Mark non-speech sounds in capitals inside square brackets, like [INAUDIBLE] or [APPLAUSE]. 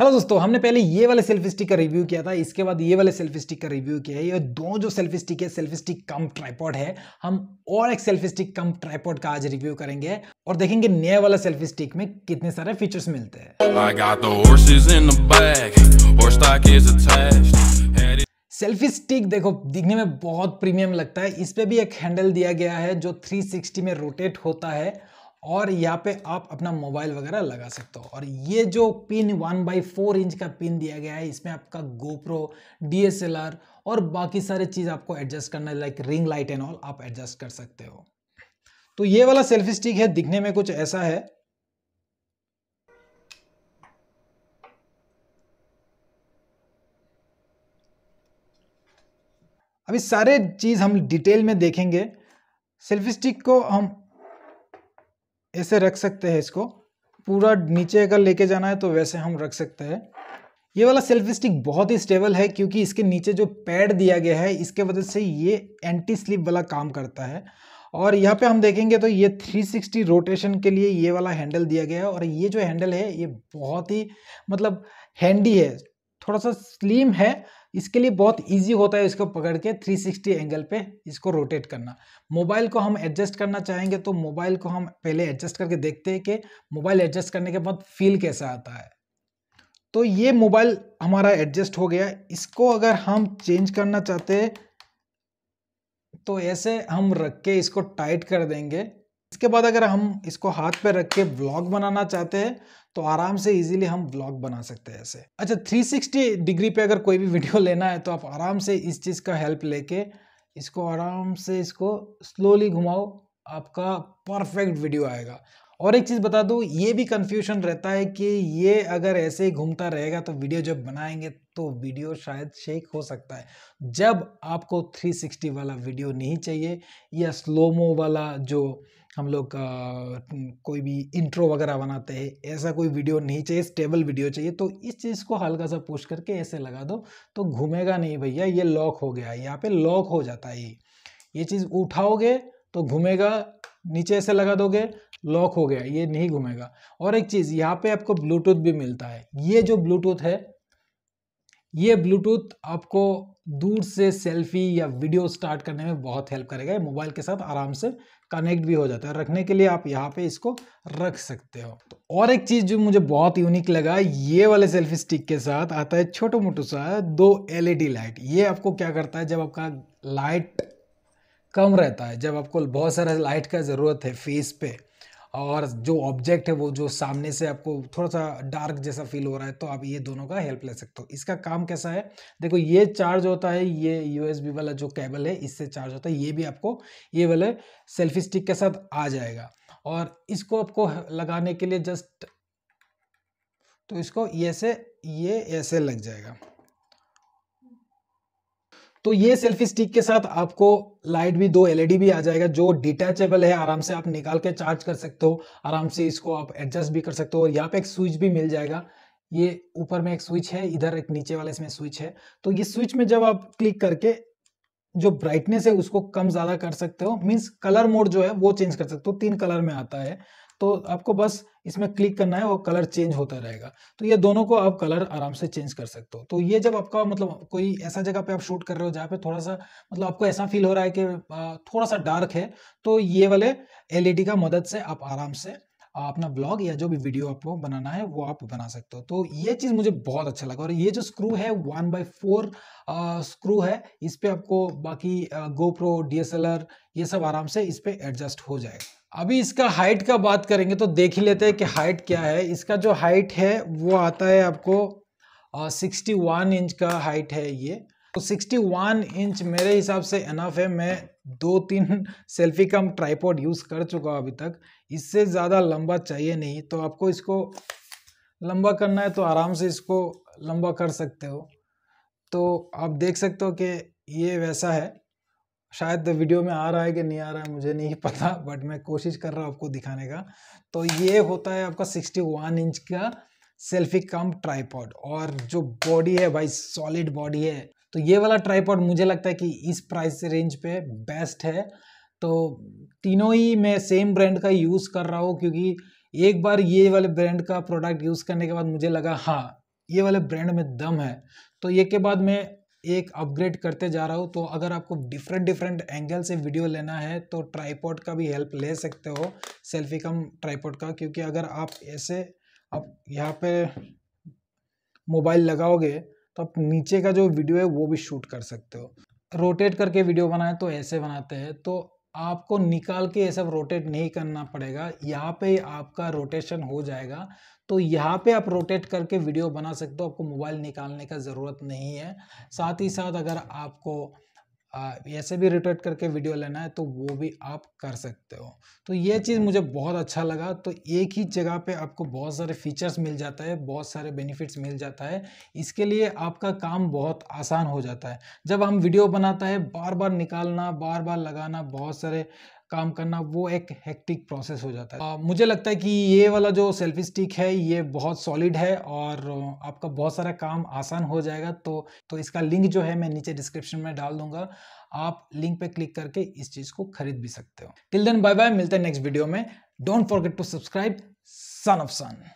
hello दोस्तों हमने पहले ये वाले सेल्फी स्टिक का रिव्यू किया था इसके बाद ये वाले सेल्फी स्टिक का रिव्यू किया है ये दो जो सेल्फी स्टिक है सेल्फी स्टिक कम ट्राईपॉड है हम और एक सेल्फी स्टिक कम ट्राईपॉड का आज रिव्यू करेंगे और देखेंगे नया वाला सेल्फी स्टिक में कितने सारे फीचर्स मिलते हैं सेल्फी स्टिक देखो दिखने में बहुत प्रीमियम लगता है इस पर भी एक हैंडल दिया गया है जो 360 में रोटेट होता है और यहाँ पे आप अपना मोबाइल वगैरह लगा सकते हो और ये जो pin one by four inch का पिन दिया गया है इसमें आपका गोप्रो डीएसएलआर और बाकी सारे चीज़ आपको एडजस्ट करना है like ring light and all आप एडजस्ट कर सकते हो तो ये वाला सेल्फी स्टिक है दिखने में कुछ ऐसा है अभी सारे चीज़ हम डिटेल में देखेंगे सेल्फी स्टिक को हम ऐसे रख सकते हैं इसको पूरा नीचे अगर लेके जाना है तो वैसे हम रख सकते हैं ये वाला सेल्फी स्टिक बहुत ही स्टेबल है क्योंकि इसके नीचे जो पैड दिया गया है इसके वजह से ये एंटी स्लिप वाला काम करता है और यहाँ पे हम देखेंगे तो ये 360 रोटेशन के लिए ये वाला हैंडल दिया गया है और ये जो हैंडल है ये बहुत ही मतलब हैंडी है थोड़ा सा स्लिम है इसके लिए बहुत इजी होता है इसको पकड़ के 360 एंगल पे इसको रोटेट करना मोबाइल को हम एडजस्ट करना चाहेंगे तो मोबाइल को हम पहले एडजस्ट करके देखते हैं कि मोबाइल एडजस्ट करने के बाद फील कैसा आता है तो ये मोबाइल हमारा एडजस्ट हो गया इसको अगर हम चेंज करना चाहते तो ऐसे हम रख के इसको टाइट कर देंगे इसके बाद अगर हम इसको हाथ पे रख के ब्लॉग बनाना चाहते हैं तो आराम से इजीली हम ब्लॉग बना सकते हैं ऐसे अच्छा 360 डिग्री पे अगर कोई भी वीडियो लेना है तो आप आराम से इस चीज़ का हेल्प लेके इसको आराम से इसको स्लोली घुमाओ आपका परफेक्ट वीडियो आएगा और एक चीज़ बता दूँ ये भी कन्फ्यूजन रहता है कि ये अगर ऐसे ही घूमता रहेगा तो वीडियो जब बनाएंगे तो वीडियो शायद शेक हो सकता है जब आपको 360 वाला वीडियो नहीं चाहिए या स्लोमो वाला जो हम लोग कोई भी इंट्रो वगैरह बनाते हैं ऐसा कोई वीडियो नहीं चाहिए स्टेबल वीडियो चाहिए तो इस चीज़ को हल्का सा पुश करके ऐसे लगा दो तो घूमेगा नहीं भैया ये लॉक हो गया यहाँ पे लॉक हो जाता है ये चीज़ उठाओगे तो घूमेगा नीचे ऐसे लगा दोगे लॉक हो गया ये नहीं घूमेगा और एक चीज़ यहाँ पे आपको ब्लूटूथ भी मिलता है ये जो ब्लूटूथ है ये ब्लूटूथ आपको दूर से सेल्फी या वीडियो स्टार्ट करने में बहुत हेल्प करेगा मोबाइल के साथ आराम से कनेक्ट भी हो जाता है रखने के लिए आप यहाँ पे इसको रख सकते हो तो और एक चीज़ जो मुझे बहुत यूनिक लगा ये वाले सेल्फी स्टिक के साथ आता है छोटो मोटो सा दो एलईडी लाइट ये आपको क्या करता है जब आपका लाइट कम रहता है जब आपको बहुत सारा लाइट का ज़रूरत है फेस पे और जो ऑब्जेक्ट है वो जो सामने से आपको थोड़ा सा डार्क जैसा फील हो रहा है तो आप ये दोनों का हेल्प ले सकते हो इसका काम कैसा है देखो ये चार्ज होता है ये यूएसबी वाला जो केबल है इससे चार्ज होता है ये भी आपको ये वाले सेल्फी स्टिक के साथ आ जाएगा और इसको आपको लगाने के लिए जस्ट तो इसको ये से ये ऐसे लग जाएगा तो ये सेल्फी स्टिक के साथ आपको लाइट भी दो एलईडी भी आ जाएगा जो डिटैचेबल है आराम से आप निकाल के चार्ज कर सकते हो आराम से इसको आप एडजस्ट भी कर सकते हो और यहाँ पे एक स्विच भी मिल जाएगा ये ऊपर में एक स्विच है इधर एक नीचे वाला इसमें स्विच है तो ये स्विच में जब आप क्लिक करके जो ब्राइटनेस है उसको कम ज़्यादा कर सकते हो मीन्स कलर मोड जो है वो चेंज कर सकते हो तीन कलर में आता है तो आपको बस इसमें क्लिक करना है और कलर चेंज होता रहेगा तो ये दोनों को आप कलर आराम से चेंज कर सकते हो तो ये जब आपका मतलब कोई ऐसा जगह पे आप शूट कर रहे हो जहाँ पे थोड़ा सा मतलब आपको ऐसा फील हो रहा है कि थोड़ा सा डार्क है तो ये वाले एलईडी का मदद से आप आराम से अपना ब्लॉग या जो भी वीडियो आपको बनाना है वो आप बना सकते हो तो ये चीज़ मुझे बहुत अच्छा लगा और ये जो स्क्रू है वन बाई फोर स्क्रू है इस पर आपको बाकी गोप्रो डी ये सब आराम से इस पर एडजस्ट हो जाएगा अभी इसका हाइट का बात करेंगे तो देख ही लेते हैं कि हाइट क्या है इसका जो हाइट है वो आता है आपको सिक्सटी वन इंच का हाइट है ये तो 61 इंच मेरे हिसाब से अनफ है मैं दो तीन सेल्फी कम ट्राईपॉड यूज़ कर चुका हूँ अभी तक इससे ज़्यादा लंबा चाहिए नहीं तो आपको इसको लंबा करना है तो आराम से इसको लंबा कर सकते हो तो आप देख सकते हो कि ये वैसा है शायद वीडियो में आ रहा है कि नहीं आ रहा है मुझे नहीं [LAUGHS] पता बट मैं कोशिश कर रहा हूँ आपको दिखाने का तो ये होता है आपका 61 इंच का सेल्फी कम ट्राईपॉड और जो बॉडी है भाई सॉलिड बॉडी है तो ये वाला ट्राईपॉड मुझे लगता है कि इस प्राइस रेंज पे बेस्ट है तो तीनों ही मैं सेम ब्रांड का यूज़ कर रहा हूँ क्योंकि एक बार ये वाले ब्रांड का प्रोडक्ट यूज़ करने के बाद मुझे लगा हाँ ये वाले ब्रांड में दम है तो ये के बाद मैं एक अपग्रेड करते जा रहा हूँ तो अगर आपको डिफरेंट डिफरेंट एंगल से वीडियो लेना है तो ट्राईपॉड का भी हेल्प ले सकते हो सेल्फी कम ट्राईपॉड का क्योंकि अगर आप ऐसे आप यहाँ पे मोबाइल लगाओगे तो आप नीचे का जो वीडियो है वो भी शूट कर सकते हो रोटेट करके वीडियो बनाए तो ऐसे बनाते हैं तो आपको निकाल के ये सब रोटेट नहीं करना पड़ेगा यहाँ पे आपका रोटेशन हो जाएगा तो यहाँ पे आप रोटेट करके वीडियो बना सकते हो आपको मोबाइल निकालने का ज़रूरत नहीं है साथ ही साथ अगर आपको ऐसे भी रोटेट करके वीडियो लेना है तो वो भी आप कर सकते हो तो ये चीज़ मुझे बहुत अच्छा लगा तो एक ही जगह पे आपको बहुत सारे फीचर्स मिल जाता है बहुत सारे बेनिफिट्स मिल जाता है इसके लिए आपका काम बहुत आसान हो जाता है जब हम वीडियो बनाता है बार बार निकालना बार बार लगाना बहुत सारे काम करना वो एक हेक्टिक प्रोसेस हो जाता है आ, मुझे लगता है कि ये वाला जो सेल्फी स्टिक है ये बहुत सॉलिड है और आपका बहुत सारा काम आसान हो जाएगा तो तो इसका लिंक जो है मैं नीचे डिस्क्रिप्शन में डाल दूंगा आप लिंक पे क्लिक करके इस चीज़ को खरीद भी सकते हो टिल देन बाय बाय मिलते हैं नेक्स्ट वीडियो में don't forget to subscribe son of sun